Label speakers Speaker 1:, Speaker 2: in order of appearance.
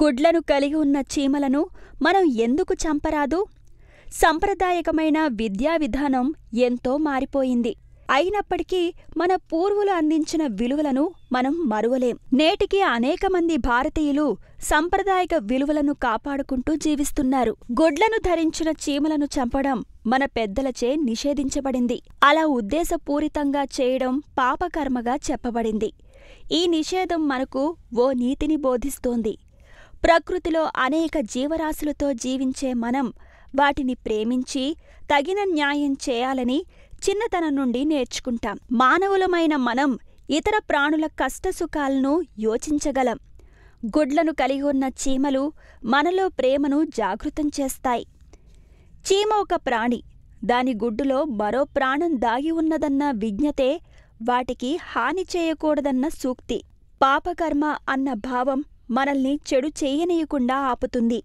Speaker 1: గుడ్లను కలిగి ఉన్న చీమలను మనం ఎందుకు చంపరాదు సంప్రదాయకమైన విద్యా విధానం ఎంతో మారిపోయింది అయినప్పటికీ మన పూర్వులు అందించిన విలువలను మనం మరువలేం నేటికి అనేక మంది భారతీయులు సంప్రదాయక విలువలను కాపాడుకుంటూ జీవిస్తున్నారు గుడ్లను ధరించిన చీమలను చంపడం మన పెద్దలచే నిషేధించబడింది అలా ఉద్దేశపూరితంగా చేయడం పాపకర్మగా చెప్పబడింది ఈ నిషేధం మనకు ఓ నీతిని బోధిస్తోంది ప్రకృతిలో అనేక జీవరాశులతో జీవించే మనం వాటిని ప్రేమించి తగిన న్యాయం చేయాలని చిన్నతనం నుండి నేర్చుకుంటాం మానవులమైన మనం ఇతర ప్రాణుల కష్టసుఖాలను యోచించగలం గుడ్లను కలిగి ఉన్న చీమలు మనలో ప్రేమను జాగృతం చేస్తాయి చీమ ఒక ప్రాణి దాని గుడ్డులో మరో ప్రాణం దాగి ఉన్నదన్న విజ్ఞతే వాటికి హాని చేయకూడదన్న సూక్తి పాపకర్మ అన్న భావం మనల్ని చెడు చేయనీయకుండా ఆపుతుంది